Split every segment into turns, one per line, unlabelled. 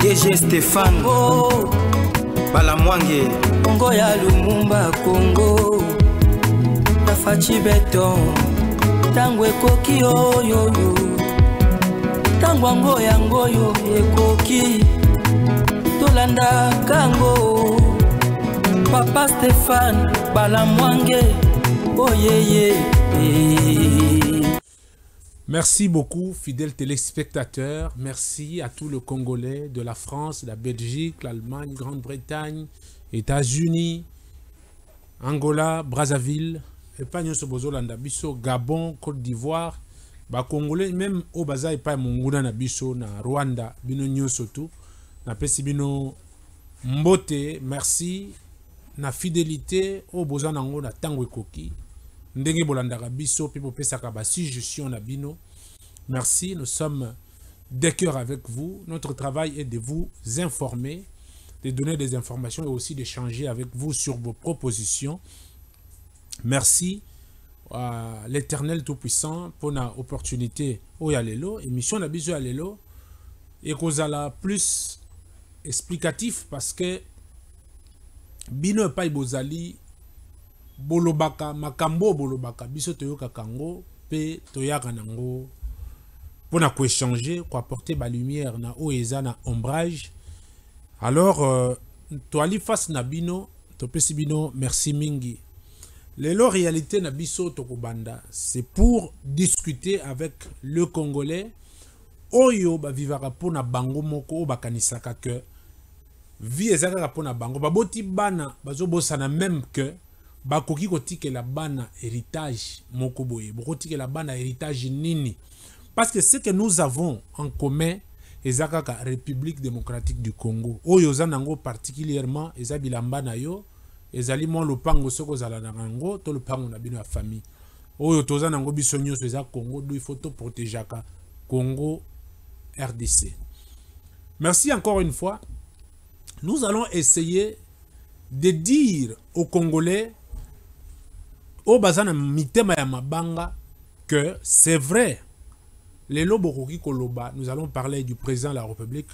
DG Stéphane oh. Bala Mwange Kongo ya Lumumba Kongo Tafachi Beton Tango ekoki oyoyo Tango ango yangoyo ekoki Tolanda kango Papa Stéphane Bala Mwange Oyeye oh, yeah, yeah. Merci beaucoup, fidèles téléspectateurs. Merci à tout le Congolais de la France, de la Belgique, l'Allemagne, Grande-Bretagne, États-Unis, Angola, Brazzaville, Espagne, Landabiso, Gabon, Côte d'Ivoire, Congolais, même au Baza, pas à Nabiso, na Rwanda, Bino Nyosoto, na Pesibino Mbote, merci, na fidélité, au Bozanango, na Tango ndenge biso merci nous sommes des cœurs avec vous notre travail est de vous informer de donner des informations et aussi d'échanger avec vous sur vos propositions merci à l'éternel tout-puissant pour notre opportunité oyo oh, émission et plus explicatif parce que bino Paibozali, bolobaka makambo bolo bolobaka biso kango, pe to toyaka nango kwa koéchange ba lumière na oyo lumière, na ombrage alors euh, toali face na bino topesi merci mingi lelo réalité na biso tokobanda c'est pour discuter avec le congolais oyo bavivaka mpona bango moko oyo bakanisaka ke vie eza kaka mpona bango baboti bana bazobosana même ke bakoki la bana héritage moko boye la bana héritage nini parce que ce que nous avons en commun eza kaka république démocratique du congo oyo oza particulièrement eza bilamba na yo ezali mwa lopango soki ozala na yango to lopango na bino ya famille oyo toza nango biso nyonso eza congo do protéger toprotegeaka congo rdc merci encore une fois nous allons essayer de dire aux congolais au bas, na mitema ya mabanga que c'est vrai Les koloba nous allons parler du président de la république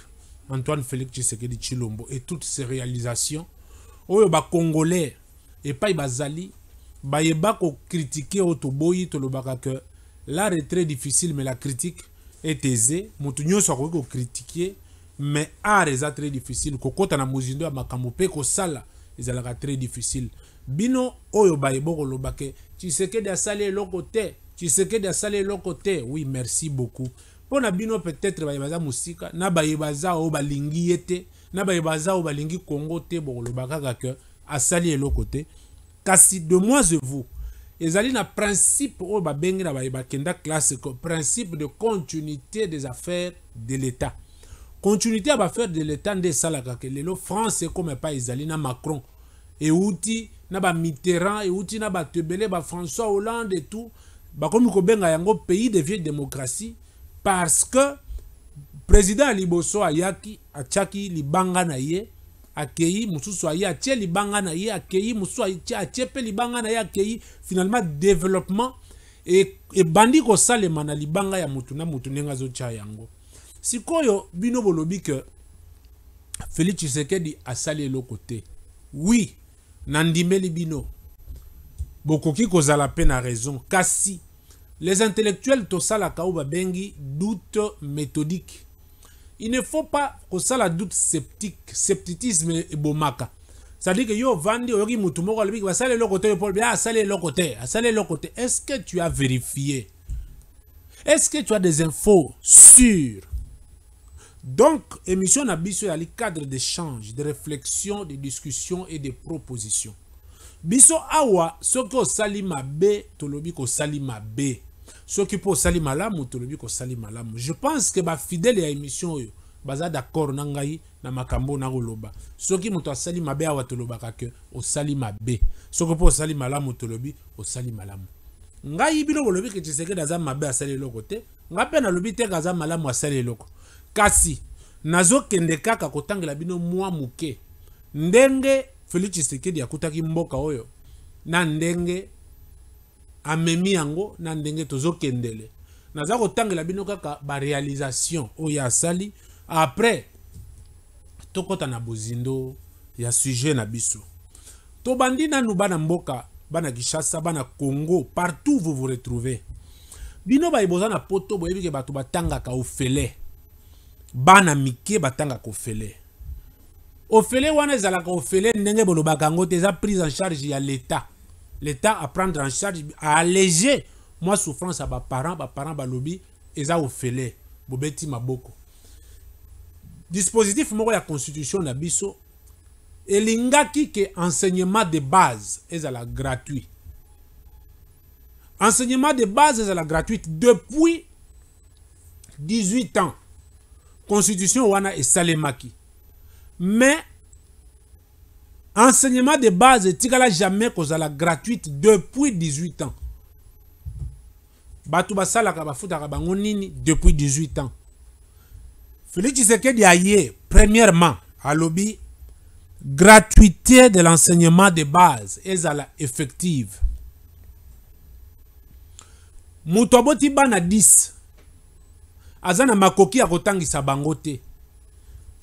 antoine félix tshisekedi Chilombo et toutes ses réalisations congolais oyo et epai bazali ko critiquer au toboyi tolobaka que l'art est très difficile mais la critique est aisée moto nyonso ko critiquer mais art est très difficile Kokota na muzindo ya makambo ko kosala très difficile bino oyo sais que ke l'autre côté, tu sais que asali l'autre côté, oui merci beaucoup mpona bino peut-être baye musika, na baye baza balingi te na baye baza obalingi balingi kongo te bokoloba kaka à salier l'autre kasi de moi je vous ezali na principe au babengi baye bakenda classe principe de continuité des affaires de l'état continuité faire de l'état des salaka que les france comme epai ezali na macron euti na et outi na Tebele ba François hollande et tout comme ko benga yango pays de vieille démocratie parce que président ya liboso ayaki atiaki libanga na ye akei mosusu a tchi libanga na ye tchi a tchi pe libanga na ye akei finalement développement et ko kosalema na libanga ya mutuna na motu yango si koyo bino bolobi ke feli tshisekedi asali eloko côté. Oui, nandimeli bino bokoki kozala peine à raison kasi les intellectuels sala kauba bengi doute méthodique il ne faut pas sala doute sceptique scepticisme ebomaka c'est-à-dire que yo ovandi oyoki motu moko alobiki basali eloko te pour bia Assalé eloko côté, Assalé eloko côté est ce que tu as vérifié est ce que tu as des infos sûres donc émission na biso li cadre d'échange de réflexion de discussion et de proposition biso awa soko salima be. tolobi Salima mabe soki salima osali malamu tolobi Salima Lam. je pense que ba Fidèle ya émission oyo baza d'accord na ngai na makambo na nakoloba soki moto asali mabe awa o Salima osali mabe soki mpo osali malamu tolobi osali malamu ngai bilo bolobi ke tshisekedi aza mabe sali loko te ngape na lobi te ke aza a sali loko. kasi nazokende kaka kotangela bino mwa moke ndenge félix tshisekedi akutaki mboka oyo na ndenge amemi yango na ndenge tozokendele naza kotangela bino kaka barealisation oyo asali apres tokɔta na bozindo ya sujet na biso tobandi nanu bana mboka bana kinshasa bana congo partout vous vous retrouvez bino baye boza na poto boyebi ke bato batangaka ofele bana mike batanga kofele kofele wana zala ofele nenge boloba prise en charge ya l'état l'état prendre en charge alléger moi souffrance ba baparent ba lobi, eza ofele bobeti maboko dispositif moko la constitution na biso elingaki ke enseignement de base ezala gratuit enseignement de base ezala gratuite depuis 18 ans constitution wana Salemaki. mais enseignement de base etikala jamais la gratuite depuis 18 ans bato basalaka bango depuis 18 ans félix tshisekedi aye premièrement à l'objet gratuité de l'enseignement de base la effective moto aboti 10 aza na makoki ya kotangisa bango te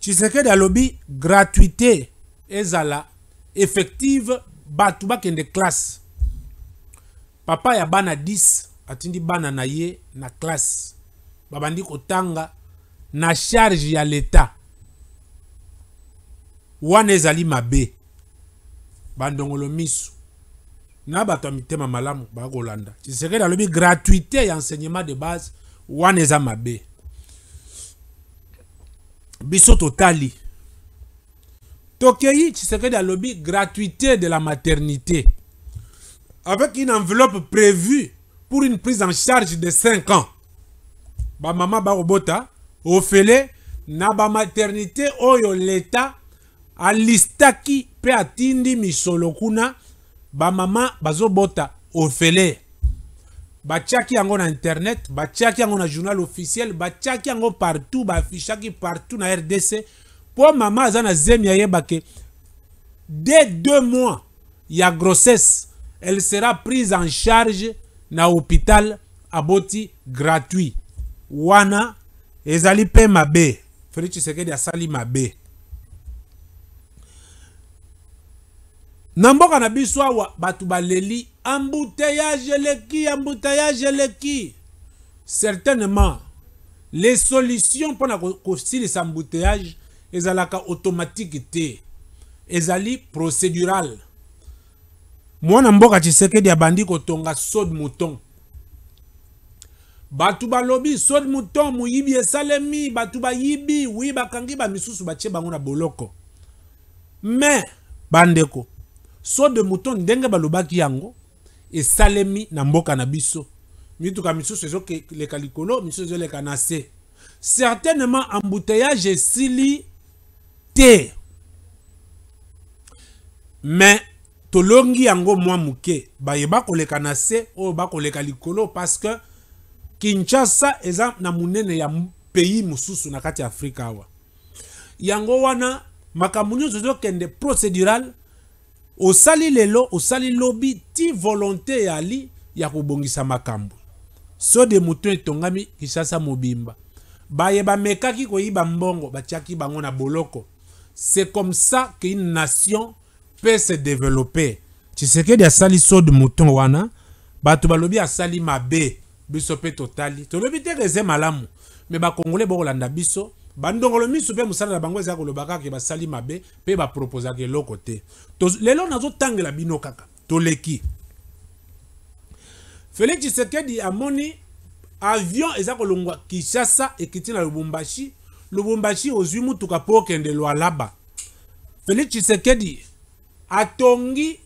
tshisekedi alobi gratuité ezala effective bato bakende classe papa ya bana 10 atindi bana na ye na classe babandi kotanga na charge ya leta wana ezali mabe bandongolo miso na bato ya mitema malamu bakolanda tshisekedi alobi gratuité ya enseignement de base wana eza mabe biso totali tokei le alobi gratuité de la maternité avec une enveloppe prévue pour une prise en charge de 5 ans ba obota. ofele na maternité oyo l'état, alistaki peatindi atindi misolo kuna ba bazobota ofele Bachaki yango na internet bachaki yango na journal officiel bachaki yango partout bafichaki partout na rdc Pour mama zana na zemi dès deux mois ya grossesse elle sera prise en charge na hôpital aboti gratuit wana ezali pe mabe félix tshisekedi asali mabe na mboka na biso wa batuba baleli embouteillage eleki embouteillage eleki certainement les solutions mpona kosilisa embouteillage ezalaka automatique te ezali procédural mwana mboka tshisekedi abandi kotonga sod mouton bato balobi sod mouton moyibi esalemi bato bayibi wi bakangi bamisusu batie bango na boloko me bandeko sod mouton ndenge balobaki yango esalemi na mboka na biso mituka misusu ezoleka likolo misusu ezoleka na se certainement embouteillage esili te me tolongi yango mwa moke bayeba koleka na se oyo bakoleka likolo parce que kinshasa eza na monene ya pays mosusu na kati ya afrika awa yango wana makambo nyonso ezokende procédural osali lelo osali lobi ti volonté ya li ya kobongisa makambo sode moto etongami kinshasa mobimba baye bamekaki koyiba mbongo batiaki bango na boloko c'est comme ça qu'une nation peut se développer tshisekedi asali sode moto wana bato balobi asali mabe biso mpe totali tolobi te ke eze malamu me bakongole bokolanda biso bandongolo miso mpe mosala na bango ezala koloba kaka basali mabe mpe baproposaka eloko te lelo nazotangela bino kaka toleki félix tshisekedi amoni avion eza kolongwa kinshasa ekiti na lubumbashi lubumbashi ozwi mutuka mpo okende lwalaba félix tshisekedi atongi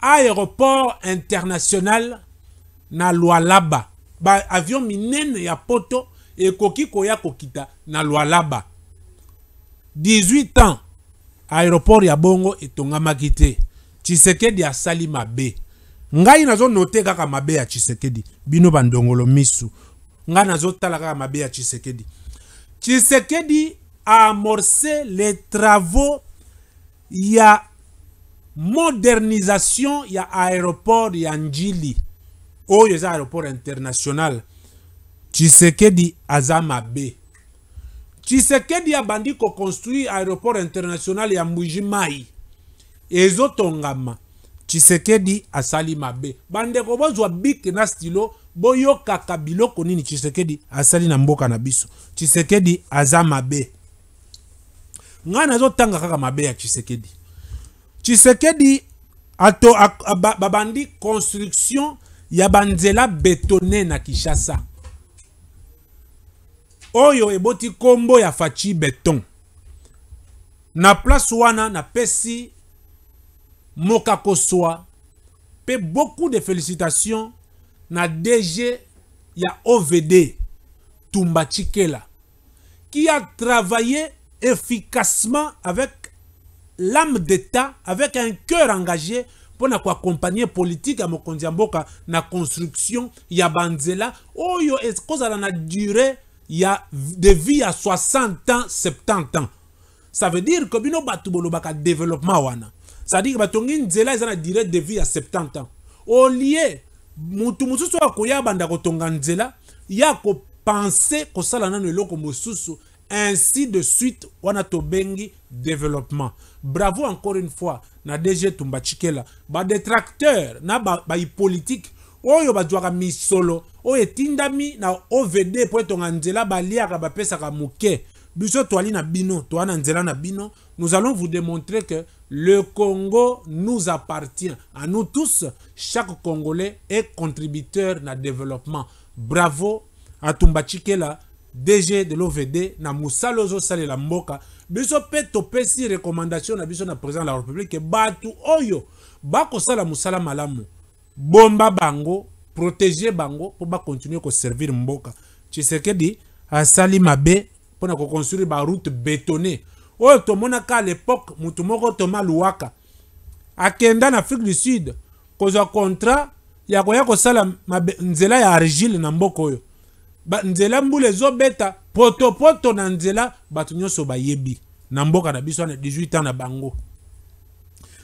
aéroport international na lwalaba baavion minene ya poto koki koya kokita na lwalaba 18 ans aéroport ya bongo etongamaki te tshisekedi asali mabe ngai nazonote kaka mabe ya tshisekedi bino bandongolo misu ngai nazo kaka mabe ya Chisekedi a amorce les travaux ya modernisation ya aéroport ya njili oyo ya aéroport international tshisekedi aza mabe tshisekedi abandi koconstruire aéroport international ya mbujimai ezotongama tshisekedi asali mabe bandeko bozwa bike na stilo boyokaka biloko nini tshisekedi asali na mboka na biso tshisekedi aza mabe ngai nazotanga kaka mabe ya tshisekedi tshisekedi ato babandi construction ya banzela betone na kinshasa oyo eboti kombo ya fachi beton na place wana pesi moka koswa Pe beaucoup de félicitations na dg ya ovd tumba chikela qui a travaillé efficacement avec l'âme d'état avec un cœur engagé pour accompagner politique politique à Mokondiamboka na construction ya banzela oyo à na durée il y a des vies à 60 ans, 70 ans. Ça veut dire que bino bolobaka développement wana. Ça veut dire que tongi nzela ezana direct de vie à 70 ans. Au lieu mutu mususu akoya banda tonga nzela ya ko penser sala nanu ainsi de suite wana bengi développement. Bravo encore une fois na DG Tumba Chikela, ba détracteur na ba, ba politique oyo bazwaka misolo oyo etindami na ovd mpo etonga nzela baliaka bapesaka moke biso toali na bino toa na nzela na bino nous allons vous démontrer que le congo nous appartient à nous tous chaque congolais est contributeur na développement bravo atumba chikela dg de l'ovd na mosala ozosalela mboka biso mpe topesi recommandation na biso na président de la république bato oyo bakosala mosala malamu bomba bango protege bango mpo bakontinue koservir mboka tshisekedi asali mabe mpona koconstruire baroute betonne oyo tomonaka a l'époque motu moko toma luwaka akenda na afrique du sud kozwa contrat ya koya kosala nzela ya argile na mboka oyo nzela mbula ezobeta potopoto na nzela bato nyonso bayebi na mboka na biso wana 18 ans na bango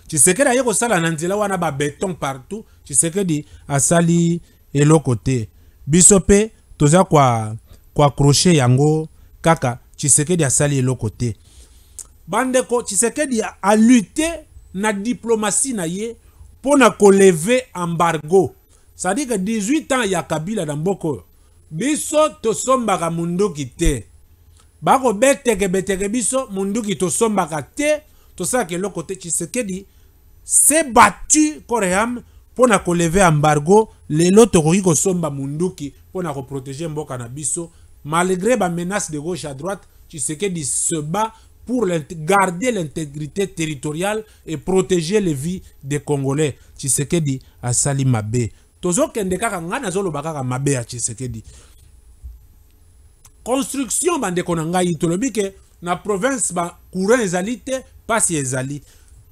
tshisekedi aye kosala na nzela wana babeton partout tshisekedi asali eloko te biso mpe toza koaccroche yango kaka tshisekedi asali eloko te bandeko tshisekedi alute na diplomasi na ye mpo na koleve embargo sadike 18 ans ya kabila na mboka oyo biso tosombaka munduki te bakobeteke beteke biso munduki tosombaka te tosalaka eloko te tshisekedi s'est battu Koream pour lever embargo le tokoki kosomba munduki pour protéger mboka na malgré ba menace de gauche à droite Tshisekedi se bat pour garder l'intégrité territoriale et protéger les vies des Congolais. Tshisekedi a sali mabe. kanga kaka ngai mabe ya construction bandeko na na province bacourant ezali te mpasi ezali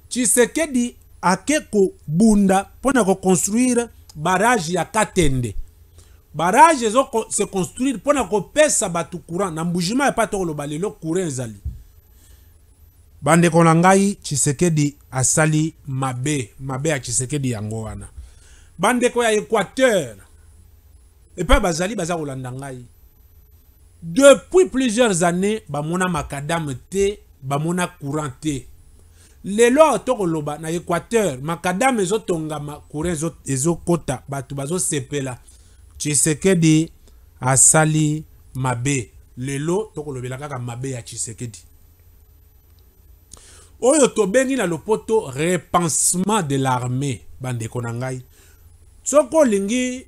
tshisekedi ake kobunda mpo na koconstruire barage ya katende barage ezose construire mpo na kopesa bato courant na mbujima epa tokoloba lelo courant ezali bandeko na ngai tshisekedi asali mabe mabe ya tshisekedi yango wana bandeko ya équateur epai bazali baza kolanda ngai depuis plusieurs années bamona makadame te bamona courant te lelo awa tokoloba na équateur makadame ezotongama courant ezokɔta bato bazosepela tshisekedi asali mabe lelo tokolobela kaka mabe ya tshisekedi oyo tobengi na lopoto repensement de l'armée bandeko na ngai soki olingi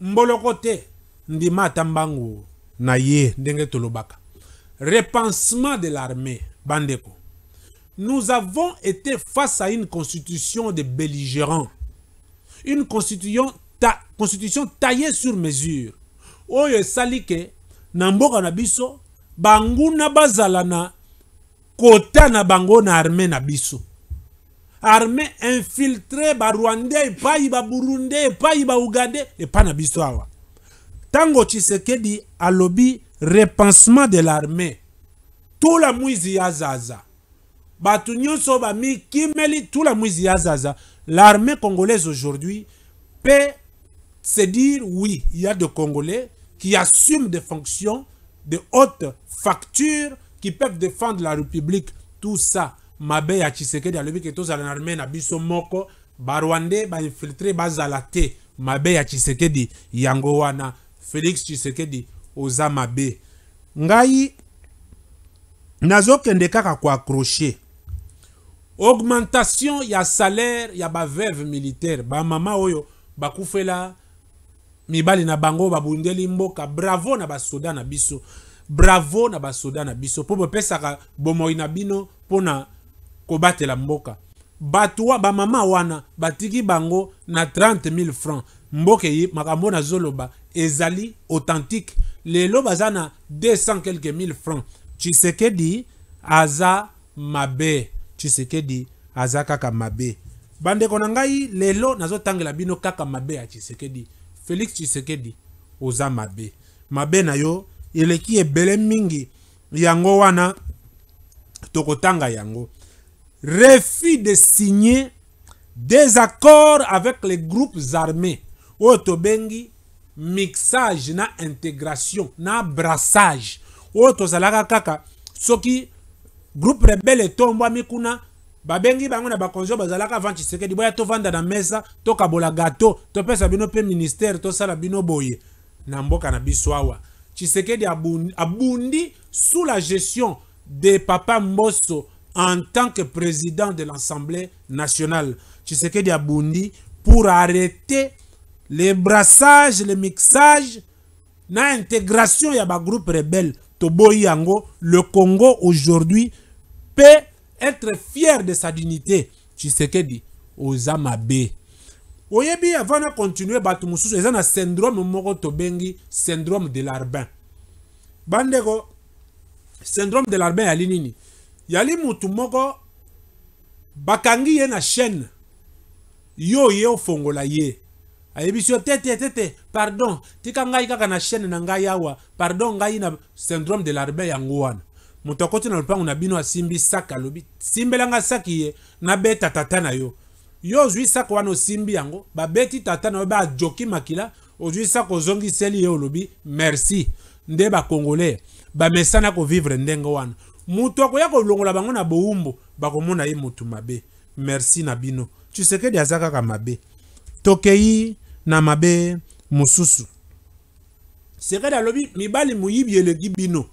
mboloko te ndima ata mbangu na ye ndenge tolobaka repensement de l'armée bandeko nous avons été face à une constitution de belligérants. Une constitution, taillée sur mesure. Oye, Salike, sali que na Nabazalana, kota na bango na armée n'abiso. biso. Armée infiltrée ba Rwandais epai ba Burundais epai ba Ougandais awa. Tango Tshisekedi alobi repensement de l'armée. Tula mouizi ya zaza ba mi kimeli tout la ya zaza l'armée congolaise aujourd'hui peut se dire oui il y a des congolais qui assument des fonctions de haute facture qui peuvent défendre la république tout ça mabe ya tshisekedi alobi tout ça l'armée armée na biso moko ba infiltré, bazala te mabe ya tshisekedi yango wana félix tshisekedi Ozama mabe ngai kende kaka accroché. augmentation ya salaire ya baverve militaire bamama oyo bakufela mibali na bango babundeli mboka bravo na basoda na biso bravo na basoda na biso mpo bopesaka bomoi na bino mpona kobatela mboka bato bamama wana batiki bango na 30000 francs mboka eye makambo nazoloba ezali authentique lelo baza na 200 quelque 1000 francs tshisekedi aza mabe tshisekedi aza kaka mabe Bande na lelo lelo tangela bino kaka mabe que dit. félix dit. oza mabe mabe na yo eleki ebele mingi yango wana tokotanga yango refus de signer des accords avec les groupes armés Oto bengi, mixage na intégration na brassage Oto zalaka kaka soki groupe rebele etombwami kuna babengi bango na bakonzo bazalaka avant di boya vanda na mesa tokabola gato pesa bino ministère to sala bino boye na mboka na biswawa tu abundi, abundi sous la gestion de papa mboso en tant que président de l'assemblée nationale di abundi pour arrêter les brassages, les mixages, na intégration ya groupe rebelle Toboyango, le congo aujourd'hui peut être fier de sa dignité tshisekedi oza mabe oyebi avant na continue bato mosusu eza na syndrome moko tobengi syndrome de larbin bandeko syndrome de larbin yali nini yali mutu moko bakangi ye na chaîne yo ye ofongola ye ayebisi yo tete tete pardon tika ngai kaka na chaîne na ngai awa pardon ngai na syndrome de larbin yango wana moto akoti na lopango na bino asimbi saka alobi simbelanga saki ye nabeta tata na yo yo ozwi saka wana osimbi yango babeti tata na yo bajoki makila ozwi saka ozongiseli ye olobi merci nde bakongole bamesana kovivre ndenge wana moto akoya kolongola bango na bowumbu bakomona ye motu mabe merci na bino tshisekedi aza kaka mabe tokei na mabe mosusu sekedi alobi mibali moyibi eleki bino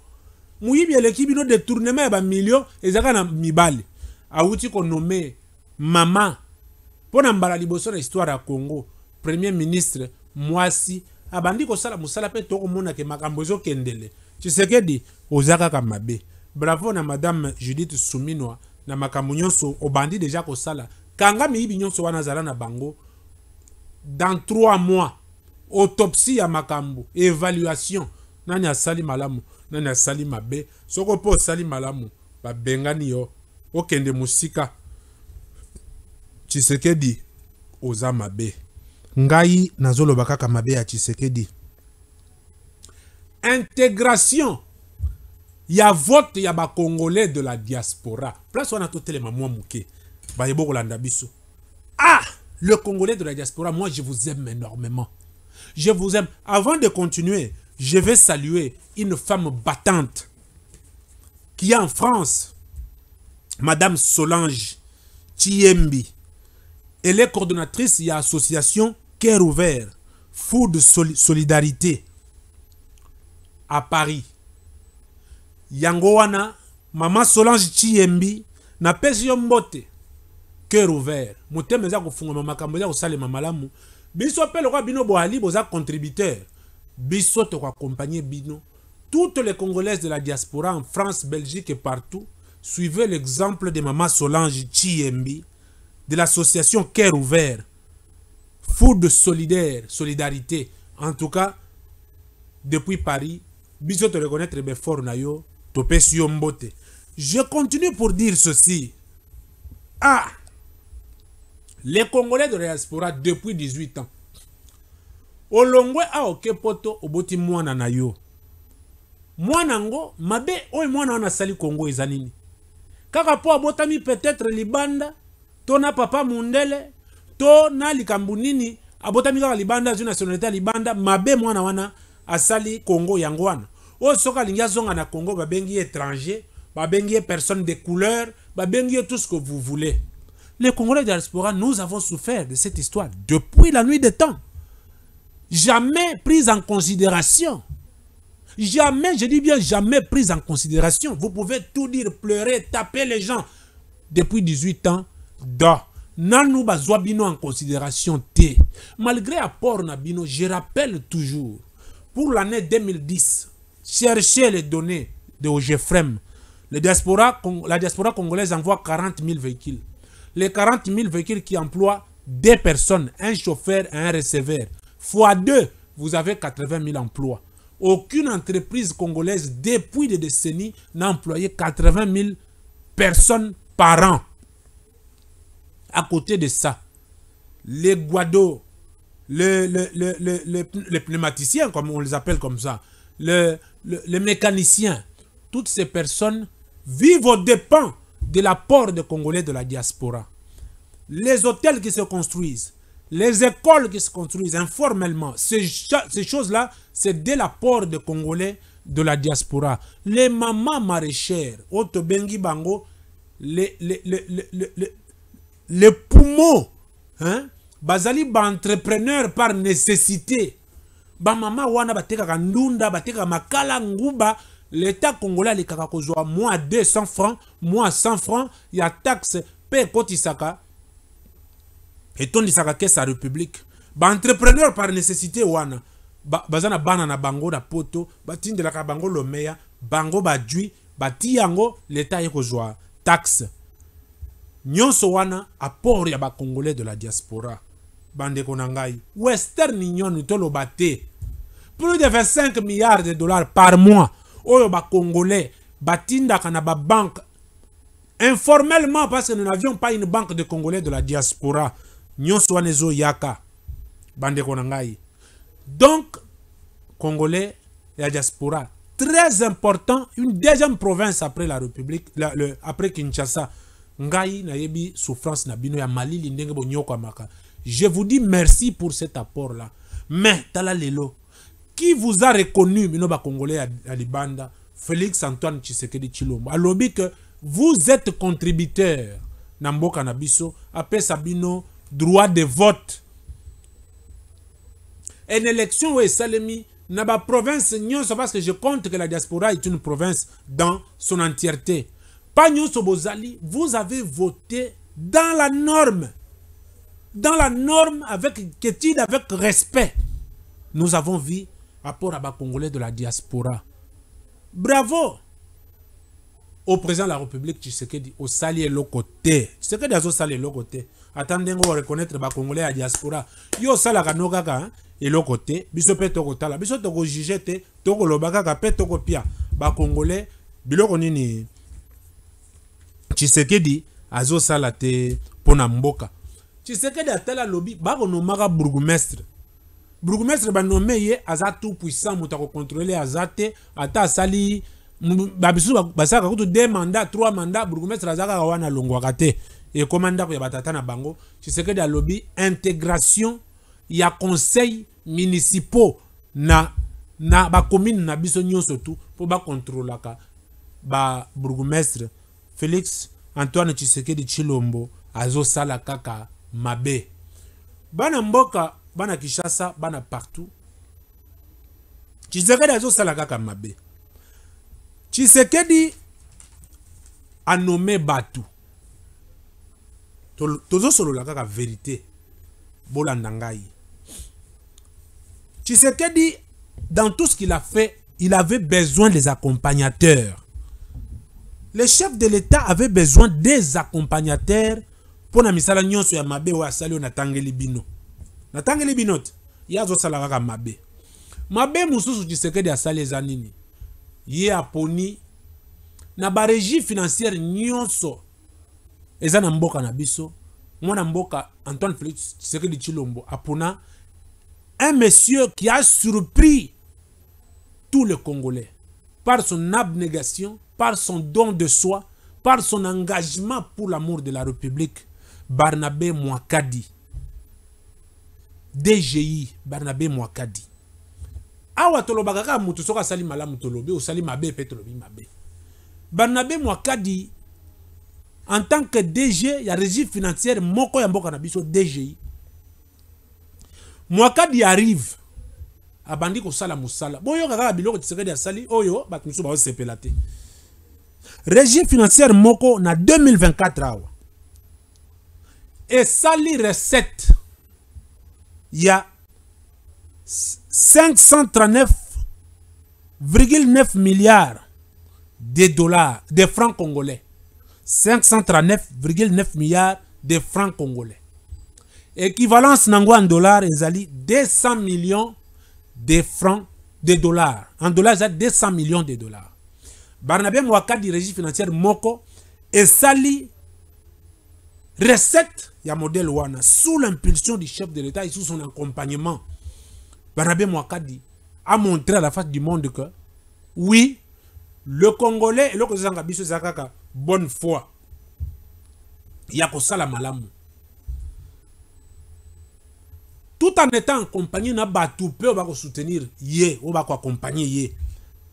moyibi eleki bino detournema ya bamilio ezalaka na mibale awuti konome mama mpo na mbala liboso na histoire ya congo premier ministre mwasi abandi kosala mosala mpe tokomona ke makambo ezokendele tshisekedi oza kaka mabe bravo na madame judith suminwa na makambo nyonso obandi deja kosala kanga miyibi nyonso wana azala na bango dans 3 mois autopsie ya makambo évaluation nani asali malamu Nana asali mabe soko po sali malamu bengani yo okende Tiseke tshisekedi oza mabe ngai Nazolo Bakaka mabe ya tshisekedi intégration ya vote ya congolais de la diaspora place wana totelema mwa ba bayeba landa biso ah le congolais de la diaspora moi je vous aime énormément je vous aime avant de continuer je vais saluer une femme battante qui est en France, Madame Solange Tchiembi. Elle est coordonnatrice de l'association Cœur ouvert, Food Solidarité à Paris. Yangoana, Maman Solange Tchiembi, na pas cœur ouvert. Je eza kofunga makambo eza kosalema malamu. Biso pe roi bino boali boza contributeur biso accompagné, bino toutes les congolaises de la diaspora en france belgique et partout suivez l'exemple de Maman solange chiembi de l'association cœur ouvert food solidaire solidarité en tout cas depuis paris biso reconnaître na yo je continue pour dire ceci ah les congolais de la diaspora depuis 18 ans olongwe a poto oboti mwana na yo mwana ngo, mabe oyo mwana wana asali Congo eza nini kaka po abotami peut-être libanda to na papa mundele to na abotami kaka libanda azwi nationalité libanda mabe mwana wana asali Congo Yangwana. O Soka soki na kongo babengi étranger babengi personne de couleur babengi tout ce que vous voulez les congolais de la diaspora nous avons souffert de cette histoire depuis la nuit des temps jamais prise en considération. Jamais, je dis bien jamais prise en considération. Vous pouvez tout dire, pleurer, taper les gens. Depuis 18 ans, nous Nanou en considération T. Malgré apport Nabino, je rappelle toujours, pour l'année 2010, chercher les données de OGFREM. Le diaspora, la diaspora congolaise envoie 40 000 véhicules. Les 40 000 véhicules qui emploient deux personnes, un chauffeur et un receveur fois 2, vous avez 80 000 emplois. Aucune entreprise congolaise, depuis des décennies, n'a employé 80 000 personnes par an. À côté de ça, les Guado, les, les, pneumaticiens, comme on les appelle comme ça, les, les mécaniciens, toutes ces personnes vivent au dépens de l'apport des Congolais de la diaspora. Les hôtels qui se construisent, les écoles qui se construisent informellement, ces, choses-là, c'est dès l'apport des Congolais de la diaspora. Les mamans maraîchères, Bango, les, les, les, hein, entrepreneurs poumons, par nécessité. Maman wana bateka ndunda bateka makala nguba L'état congolais les moins 200 francs moins 100 francs a taxe a Kotisaka etondi kesa sa république entrepreneur par nécessité wana Bazana na bana na bango na poto batindelaka bango lomeya bango ba bati yango l'état taxes. kozwa taxe nyonso wana apport ya Congolais de la diaspora bande konangaï. ngai western union lo baté plus de 25 milliards de dollars par mois oyo bacongolais kana kanaba banque. informellement parce que nous n'avions pas une banque de congolais de la diaspora nyonso wana yaka bande konangaï, donc congolais la diaspora très important une deuxième province après la république après kinshasa ngai yebi souffrance na bino ya malili ndenge je vous dis merci pour cet apport là mais tala qui vous a reconnu bino congolais congolais à libanda félix antoine tshisekedi tshilombo alobi que vous êtes contributeur na mboka na biso droit de vote. Une élection oui, Salemi, n'a pas province, parce que je compte que la diaspora est une province dans son entièreté. Bozali, vous avez voté dans la norme. Dans la norme, avec quiétude, avec respect. Nous avons vu rapport à la Congolais de la diaspora. Bravo! au président de la République tu dit, au sali et l'autre côté. que sais que salier le côté. ata ndenge oreconnaitre bacongolais ya diaspora yo osalaka no kaka eloko te biso mpe tokotala biso tokojuge te tokoloba kaka mpe tokopia bacongolais biloko nini tshisekedi azosala te mpo na mboka tshisekedi atala alobi bakonomaka bourgmestre bourgmestre banome ye aza tout puissant moto akokontrole aza te ata asali bamisusu basalaka kutu 2 mandat 3 mandat bourgmestre aza kaka wana alongwaka te ekóma commandant ya batata na bango da lobby intégration ya conseil municipaux na, na commune, na biso nyonso contrôler ka. Ba bourgmestre félix antoine tshisekedi azo sala kaka mabe bana mboka bana Kishasa, bana partout tshisekedi sala kaka mabe tshisekedi anome Batu la kaka vérité sais que dit dans tout ce qu'il a fait il avait besoin des accompagnateurs le chef de l'état avait besoin des accompagnateurs pour na misala nyonso ya mabe wa asali na natangeli bino natangeli bino ya zo sala kaka mabe mabe sais que asali eza nini ye aponi na barégie financière nyonso ça na mboka na biso mwana mboka antoine félix tshisekedi à apona un monsieur qui a surpris tous les congolais par son abnégation par son don de soi par son engagement pour l'amour de la république barnabé Mwakadi. dgi barnabé Mwakadi. awa tolobaka kaka motu mala asali lobe ou mabe mabe barnabe Mwakadi en tant que DG ya régie financière moko ya mboka na biso DGI il arrive abandi kosala mosala boyoka kaka biloko tisekedi asali oyo oh, bato mosusu baosepela pelaté. régie financière moko na 2024 Et Sali recette y Il a 539,9 milliards de dollars de francs congolais 539,9 milliards de francs congolais. Équivalence en dollars, 200 millions de francs de dollars. En dollars, ça 200 millions de dollars. Barnabé Mwakadi, régie financière Moko sali recette ya modèle sous l'impulsion du chef de l'État et sous son accompagnement. Barnabé Mwakadi a montré à la face du monde que oui, le Congolais et le Zakaka bonne foi ya la malam tout en étant accompagné na bato soutenir va va ye oyo bakoaccompagne ye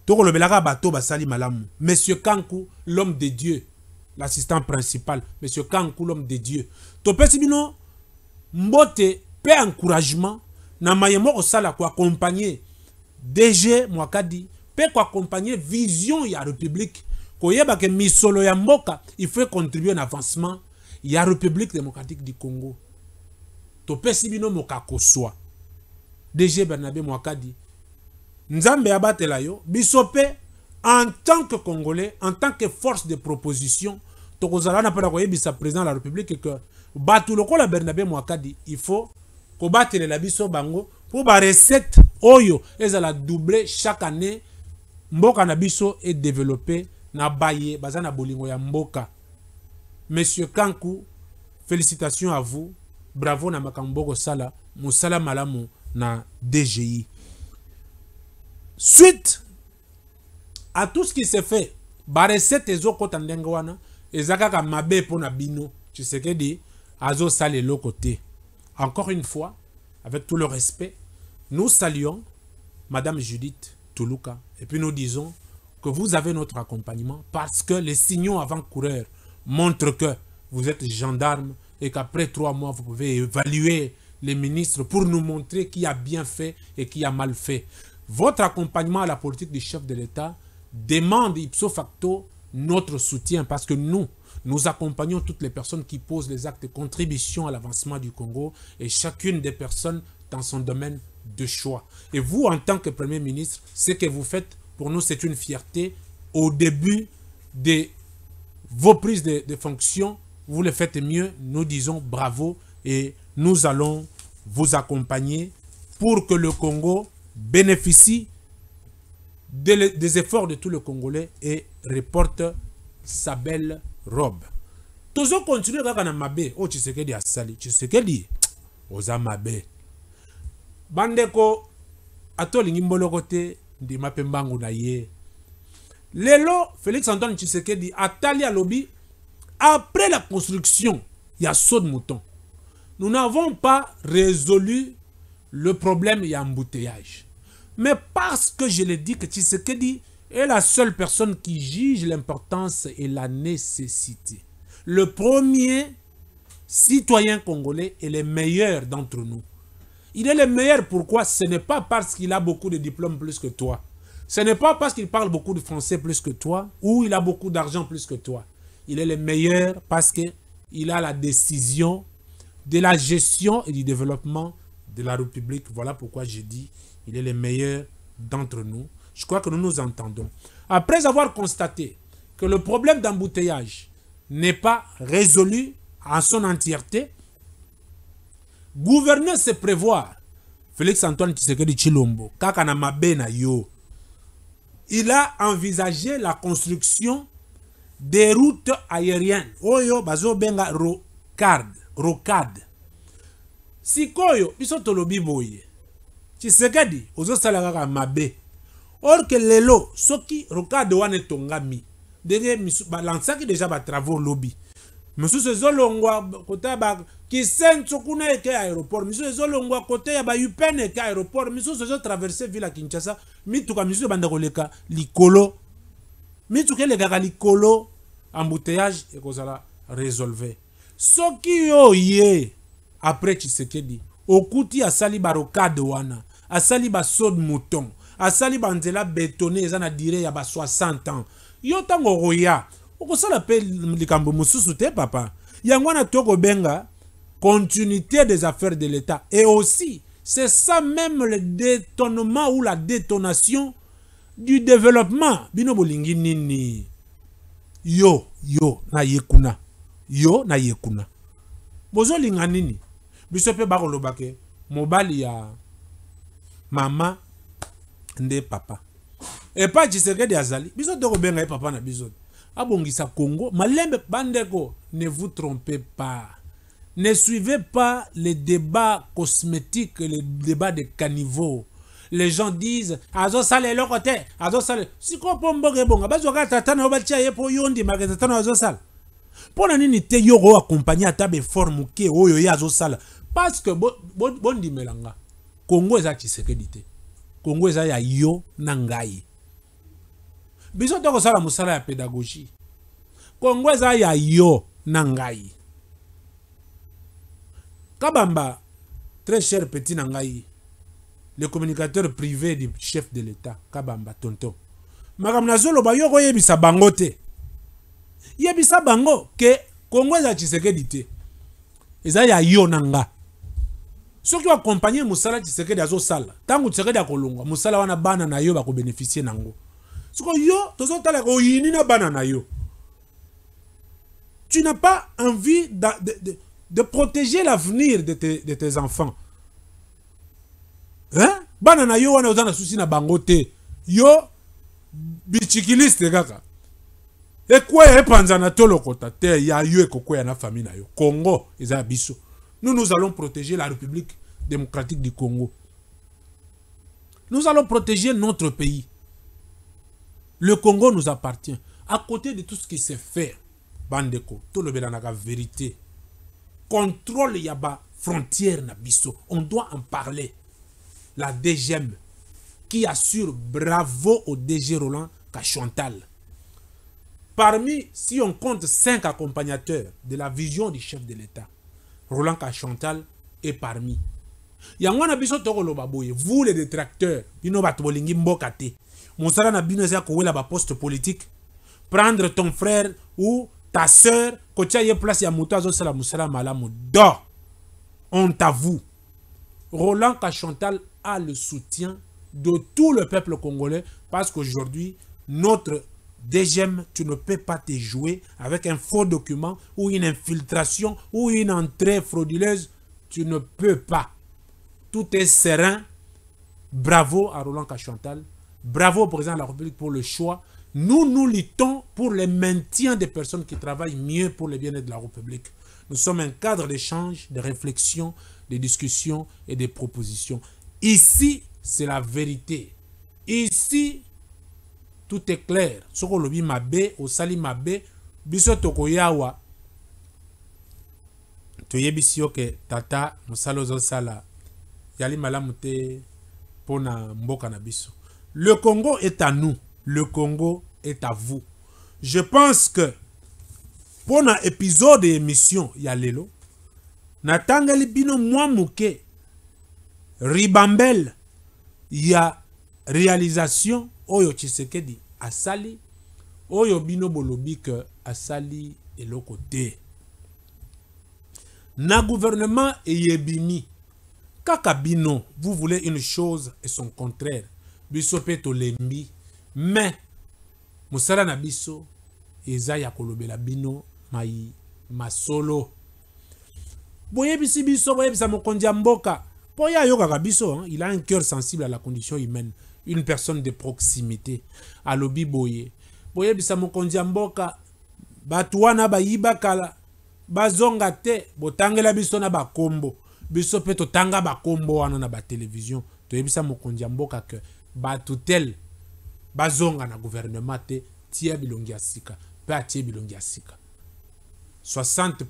tokolobelaka bato basali malamu monsieur Kankou l'homme de dieu l'assistant principal monsieur Kankou l'homme de dieu topesi bino mbote pe encouragement na mayemo kwa accompagné dg mwakadi mpe accompagner vision ya république koyeba ke misolo ya mboka il faut contribuer en avancement a république démocratique du congo topesi bino mokako swa dg Bernabé mwakadi nzambe abatela yo biso en tant que congolais en tant que force de proposition tokozala wana mpona koyebisa président de la république que bato la Bernabé mwakadi il faut kobatelela biso bango ba recette oyo la doubler chaque année mboka na biso edéveloppe na baye baza na bolingo ya mboka monsieur kanku félicitations à vous bravo na makamboko sala, musala Malamou malamu na dgi suite à tout ce qui s'est fait barecette ezokɔta ndenge wana ezaka Zakaka mabe sais na bino azo salé lo côté. encore une fois avec tout le respect nous saluons madame judith Toulouka et puis nous disons que vous avez notre accompagnement parce que les signaux avant-coureurs montrent que vous êtes gendarme et qu'après trois mois, vous pouvez évaluer les ministres pour nous montrer qui a bien fait et qui a mal fait. Votre accompagnement à la politique du chef de l'État demande ipso facto notre soutien parce que nous, nous accompagnons toutes les personnes qui posent les actes de contribution à l'avancement du Congo et chacune des personnes dans son domaine de choix. Et vous, en tant que Premier ministre, ce que vous faites, pour nous, c'est une fierté. Au début de vos prises de, fonction, vous le faites mieux. Nous disons bravo et nous allons vous accompagner pour que le Congo bénéficie des efforts de tous les Congolais et reporte sa belle robe. dit. continue kaka tu mabe, oh, tu sais asali, dit, oza mabe. Bandeko à mboloko Ndima pe na Lelo, Félix Antoine Tshisekedi à alobi après la construction il y a saut de mouton. Nous n'avons pas résolu le problème il y a embouteillage. Mais parce que je l'ai dit que Tshisekedi est la seule personne qui juge l'importance et la nécessité. Le premier citoyen congolais est le meilleur d'entre nous. Il est le meilleur. Pourquoi Ce n'est pas parce qu'il a beaucoup de diplômes plus que toi. Ce n'est pas parce qu'il parle beaucoup de français plus que toi ou il a beaucoup d'argent plus que toi. Il est le meilleur parce qu'il a la décision de la gestion et du développement de la République. Voilà pourquoi j'ai dit il est le meilleur d'entre nous. Je crois que nous nous entendons. Après avoir constaté que le problème d'embouteillage n'est pas résolu en son entièreté, gouverner se prévoir félix antoine tshisekedi tshilombo kaka na mabe na yo il a envisagé la construction des routes aériennes oyo bazobenga rocade rocade sikoyo biso tolobi boye tshisekedi ozosala kaka mabe or ke lelo soki rocade wana etongami ndenge balansaki deja batravaux lobi mosusu kote kota ba kisenso tsukune eke aéroport misusu ezolongwa kota ya yupene eke aéroport misusu traversé ville ya kinshasa mituka misusu ebanda koleka likolo mituka gars likolo embouteillage ekozala So soki yo ye après tshisekedi okuti asali barokade wana ba basode mouton sali banzela betone ça na dire ya ba 60 ans yo tango okosala mpe likambo mosusu te papa yango wana tokobenga continuité des affaires de l'état et aussi c'est ça même le détonnement ou la détonation du développement bino bolingi nini yo yo naye kuna yo naye kuna bozolinga nini biso mpe bakoloba ke mobali ya mama nde papa epa tshisekedi azali biso tokobenga ye papa na biso te abongisa Congo malembe bandeko ne vous trompez pas ne suivez pas les débats cosmétiques les débats de caniveau les gens disent azo sale le côté azo sale siko pombo ke bonga bazo ka tatana obatia ye po yondi maka tatana azo sale pona nini te yo accompagner tabe be forme ke oyo ya azo sale parce que di melanga Congo eza kisekedi crédité, Congo est ya yo nangai biso tokosala mosala ya pédagogie kongo eza ya yo na ngai kabamba très cher petit na ngai le communicateur privé du chef de l'état kabamba tonton makambo nazoloba yo koyebisa bango te yebisa bango ke kongo eza tshisekedi te eza ya yo na nga soki oakompagne mosala tshisekedi azosala ntango tshisekedi akolongwa mosala wana bana na yo bakobénéficie nango soko yo tozotala koyini na bana na yo tu n'as pas envie de, de, de, protéger l'avenir de, de tes enfants hein? Banana na yo wana oza na na yo Bichikiliste kaka ekweya panzana tolo kota te ya yo ekokweya na famille yo congo eza ya biso nous nous allons protéger la république démocratique du congo nous allons protéger notre pays le Congo nous appartient. À côté de tout ce qui s'est fait, Bandeko, tout le la vérité. Contrôle Yaba, frontière Nabiso. On doit en parler. La DGM qui assure bravo au DG Roland Cachantal. Parmi, si on compte cinq accompagnateurs de la vision du chef de l'État, Roland Cachantal est parmi. vous les détracteurs, vous n'avez pas Moussala na bino kowela poste politique. prendre ton frère ou ta sœur kotia ye place ya moto roland Cachantal a le soutien de tout le peuple congolais parce qu'aujourd'hui notre DGM, tu ne peux pas te jouer avec un faux document ou une infiltration ou une entrée frauduleuse. Tu ne peux pas. Tout est serein. Bravo à Roland Cachantal. Bravo au président de la République pour le choix. Nous, nous luttons pour le maintien des personnes qui travaillent mieux pour le bien-être de la République. Nous sommes un cadre d'échange, de réflexion, de discussion et de propositions. Ici, c'est la vérité. Ici, tout est clair. Soko lobi mabe, osali mabe, biso tokoyawa. To yebisio ke tata nous yali na le Congo est à nous. Le Congo est à vous. Je pense que pour un épisode et émission, il y a l'élo. bino moi Ribambel. Il y a réalisation. Oyo di Asali. Oyo bino bolobi Asali et l'Okote. côté. Na gouvernement et yebimi. Kakabino, vous voulez une chose et son contraire biso to mais mais musala na biso eza ya kolobela bino mai masolo boyebisi biso boye mokonzi ya mboka po ya yoka biso hein, il a un cœur sensible à la condition humaine une personne de proximité alobi boye boyebisa mokonzi ya mboka bato wana kala bazonga te botangela biso na bakombo biso tanga totanga bakombo wana na batelevizio toyebisa mokonzi ya mboka ke bato ba bazonga na gouvernement te tia bilongi sika mpe tie bilongi sika 60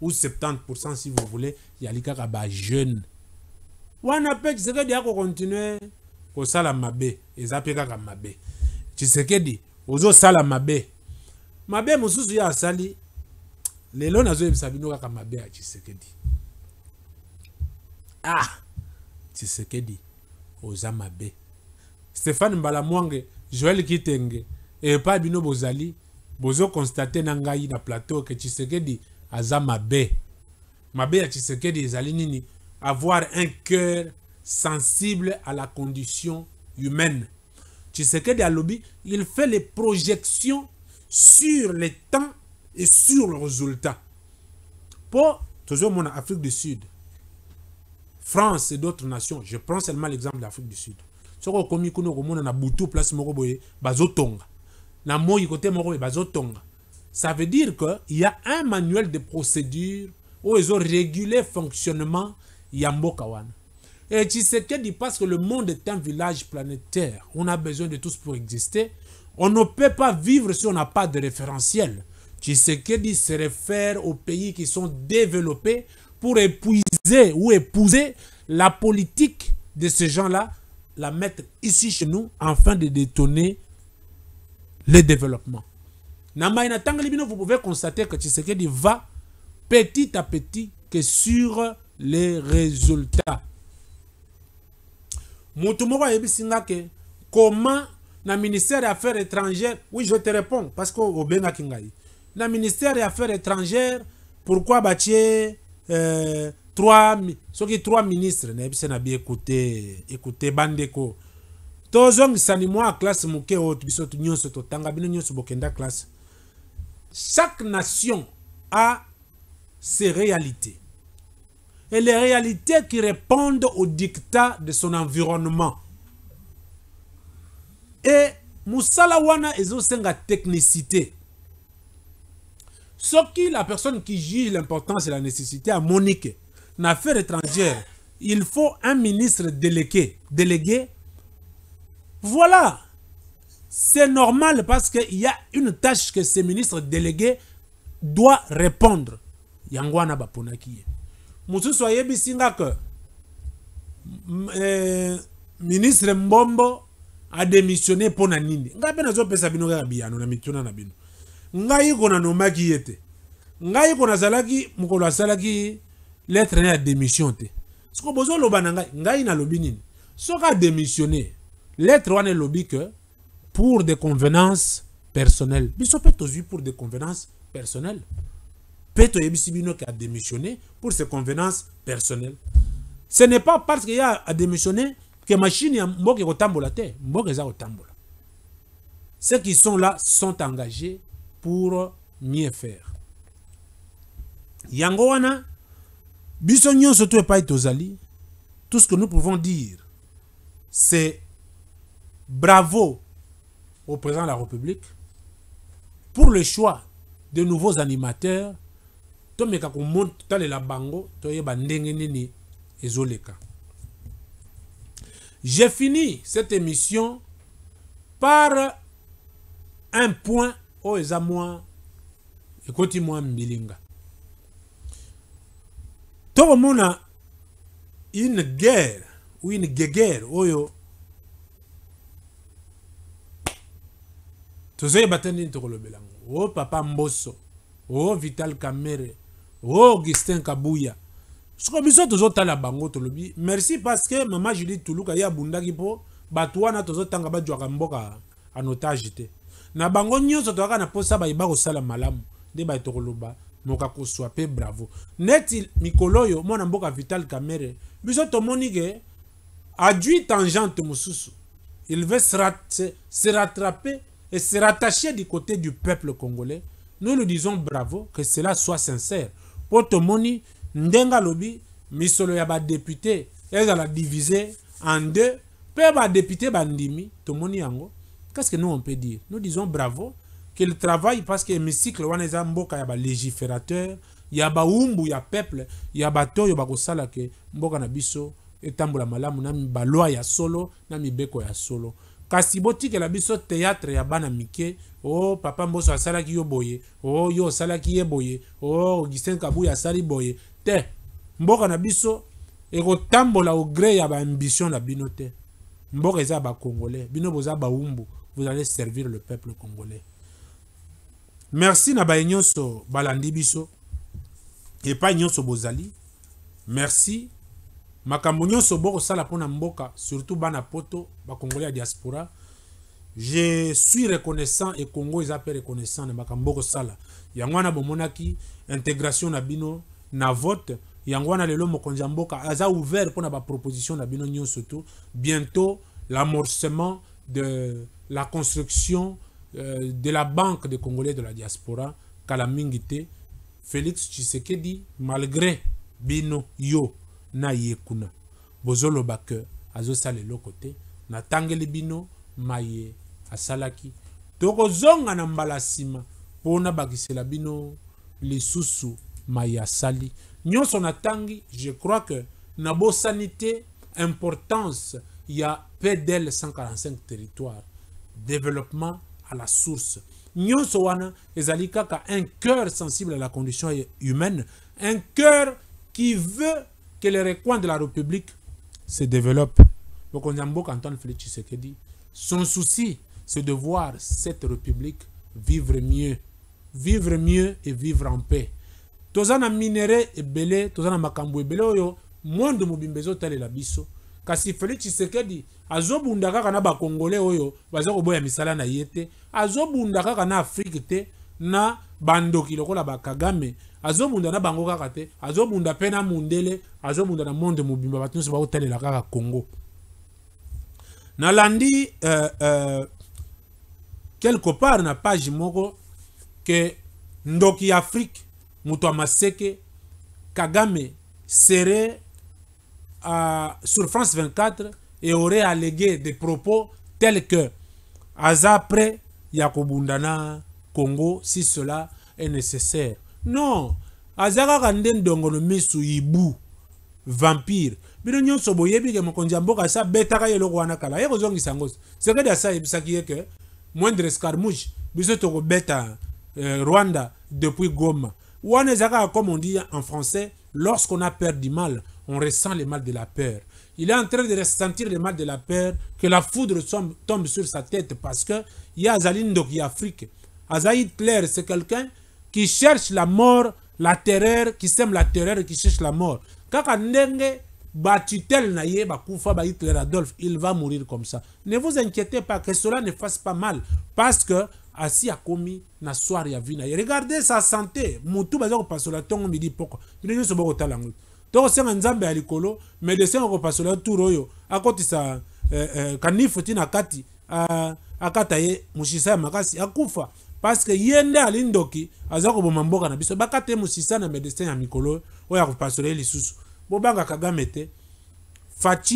ou 70 si vous voulez yali ba jeune. wana ako continue ko sala mabe eza mpe kaka mabe Ozo sala mabe mabe ya ya asali lelo zoe bino kaka mabe Tiseke di. ah tshisekedi oza mabe stéphane Mbalamwange, Joël joel kitenge et bino bozali ont constate dans na plateau que tshisekedi aza mabe mabe ya tshisekedi avoir un cœur sensible à la condition humaine tshisekedi alobi il fait les projections sur le temps et sur le résultat Pour toujours mon afrique du sud france et d'autres nations je prends seulement l'exemple de l'afrique du sud ça veut dire que il y a un manuel de procédure où régulé le fonctionnement et tu sais que dit parce que le monde est un village planétaire on a besoin de tous pour exister on ne peut pas vivre si on n'a pas de référentiel Tu sais que, dit se réfère aux pays qui sont développés pour épuiser ou épouser la politique de ces gens-là la mettre ici chez nous afin de détonner le développement. Vous pouvez constater que Tshisekedi va petit à petit que sur les résultats. Moutoumoro que comment le ministère des Affaires étrangères, oui je te réponds parce que au le ministère des Affaires étrangères, pourquoi bâtir euh, trois soki trois ministres, écouté na ekute ekute bandeko tozongisani mwa classe moke autre biso nyonso tanga bino nyonso bokenda classe chaque nation a ses réalités et les réalités qui répondent au dictat de son environnement Et musala wana une technicité ce soki la personne qui juge l'importance et la nécessité à Monique affaires étrangères, il faut un ministre délégué. délégué. Voilà. C'est normal parce qu'il y a une tâche que ce ministre délégué doit répondre. Yangwana Baponakiye. Moussou soyez bisinga que eh, ministre Mbombo a démissionné pour na nini. Ngape na zo pesa bino kaka na mituna na bino. Ngai kona nomaki yete. Ngai kona salaki mukolo asalaki lettre na ya Ce te besoin bozoloba na ngai ngai nalobi nini Soka démissionné. lettre wana pour des convenances personnelles biso mpe aussi pour des convenances personnelles Peto yebisibino qui a pour ses convenances personnelles ce n'est pas parce qu'il a démissionné que machine ya mboka kotambola te kotambola ceux qui sont là sont engagés pour mieux faire yango wana biso pas tout ce que nous pouvons dire c'est bravo au président de la république pour le choix de nouveaux animateurs bango j'ai fini cette émission par un point oh, aux moi et moi mbilinga tokomona une guerre ou une gegere oyo tozoyeba te nini tokolobela yango o papa mboso o vital camere o augustin kabuya soko biso tozotala bango tolobi merci parce que mama julie tuluka ye abundaki mpo bato wana tozotanga bajwaka mboka anotage te na bango nyonso toyaka na mposa bayeba kosala malamu nde baye tokoloba Moka swape bravo neti Mikoloyo, oyo mwana mboka vital kamere. biso tomoni ke adui tangente mususu il veut se, rattraper et se rattacher du côté du peuple congolais nous lui disons bravo que cela soit sincère potomoni ndenga lobi misolo ya Elle ezala divisé en deux ba député, bandimi tomoni yango qu'est ce que nous on peut dire nous disons bravo qu'il travaille parce que hémicycle wana eza mboka ya balégiférateur ya baumbu ya peuple ya bato oyo bakosala ke mboka na biso et etambola malamu na y ya solo na mibeko ya solo kasi la biso théâtre ya bana mike oh, papa mboso ki yo boye o oh, yo osalaki ye boye o oh, kabu ya sali boye te mboka na biso ekotambola la gré ya ba la bino te mboka eza ba bacongolais bino boza umbu, vous allez servir le peuple congolais merci na baye nyonso balandi biso epai nyonso bozali merci makambo nyonso sala pona mboka surtout bana poto ba ya diaspora je suis reconnaissant et congo eza mpe reconnaissant na makambo bokosala yango wana bomonaki intégration na bino na vote Yangwana lelo mokonzi ya mboka aza ouvert ba proposition na bino nyonso to bientôt l'amorcement de la construction euh, de la Banque des Congolais de la diaspora, Kalamingite, Félix Tshisekedi, malgré Bino Yo na Yekuna, Bozolo Bake, Azosalelo Kote, Natangele Bino, Maye, Asalaki, tokozonga na mbala bagisela mpona bino lisusu mai asali nyonso natangi je crois que nabosani te importance ya pdl 145 territoires développement à la source nyonso ezalika ezali un cœur sensible à la condition humaine un cœur qui veut que les recoins de la république se développent donc on a beaucoup Antoine Félix dit son souci c'est de voir cette république vivre mieux vivre mieux et vivre en paix Tozana na minere ebele toza na makambo ebele oyo mwandu mobimba ezotalela biso kasi félix tshisekedi azobunda kaka na bakongole oyo baza koboya misala na ye te azobunda kaka na afrike te na bandoki lokola bakagame azobunda na bango kaka te azobunda mpe na mundele azobunda na monde mobimba bato nyonso bakotalela kaka congo nalandi euh, euh, quelque part na page moko ke ndoki ya afrike moto ya maseke kagame serait sur France 24 et aurait allégué des propos tels que Aza près, Yakobundana, Congo, si cela est nécessaire. Non, a rendu un misu ibu vampire bino nyonso boyebi ke mokonzi ya mboka et betaka ye eloko wana kala ye que de que moindre escarmouche nous euh, avons rwanda depuis goma comme on dit en français lorsqu'on a peur mal on ressent les mal de la peur. Il est en train de ressentir le mal de la peur, que la foudre tombe sur sa tête parce que il y a qui est Afrique. Azali c'est quelqu'un qui cherche la mort, la terreur, qui sème la terreur qui cherche la mort. Quand Ndenge, Batutel il va mourir comme ça. Ne vous inquiétez pas que cela ne fasse pas mal parce que assis akomi na soir ya regardez sa santé motu baza Je ne midi poko donc osenga nzambe ya à médecin akopasola tour à akotisa eh, eh, kanifu ti kati akata ye mosisa makasi akufa parce que yende alindoki aza koboma mboka na biso bakate mushisa na médecin ya mikolo oyo akopasola les lisusu bobanga kagame te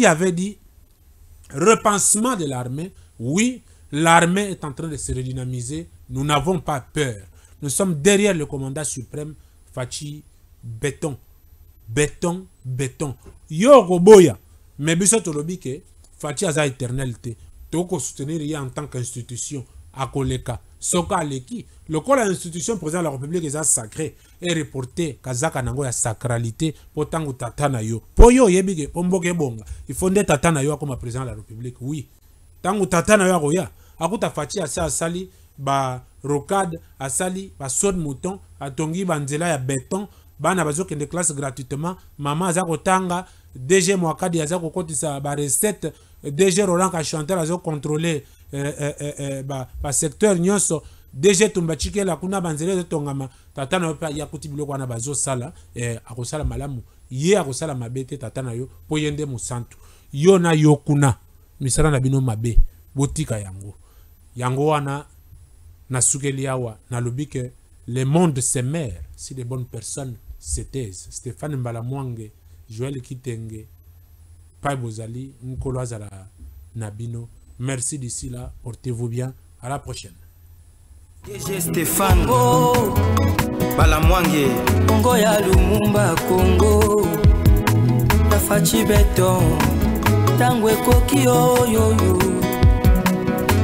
avait dit repensement de l'armée oui l'armée est en train de se redynamiser nous n'avons pas peur nous sommes derrière le commandant suprême Fachi béton béton béton yo boya. mais biso lobike, ke fati aza Toko soutenir ye en tant qu'institution akoleka l'eki. le lokola institution président de la république est sacré reporté, kazaka nango ya sacralité mpo tango tatanayo yo poyo yo yebige, ke bonga. Il fonde tatana yo comme président de la république oui tangu tatana yo roya. akuta fati sali, asali rocade asali basod mouton atongi banzela ya béton bana de classe gratuitement mama aza Tanga, dg mwakadi aza ba recette dg roland kachantel contrôlé eh, eh, eh, basecteur ba nyoso dg Tumbachike la kuna banzele ma tata na yo mpe ya kuti na sala sala eh, akosala malamu ye akosala mabe te tata yo yende ye nde yona yo na yo misala na bino mabe botika yango yango wana sukeli awa na lobike le monde se mere si des bonnes personnes CETES, Stéphane Mbalamwange, Joël Kitenge, Pai Bozali, Nkolo Azala Nabino. Merci d'ici là, portez-vous bien, à la prochaine. DG Stéphane Mbalamwange, Balamwange, Congo ya Lumumba Congo, Tafachi Beton, Tangwe Koki Oyo,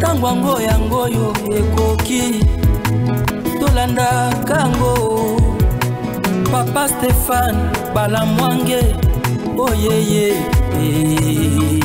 Tangwango Yango Yo Ekoki, Tolanda Kango. papa stéphane bala mwange oyeye oh, yeah, yeah.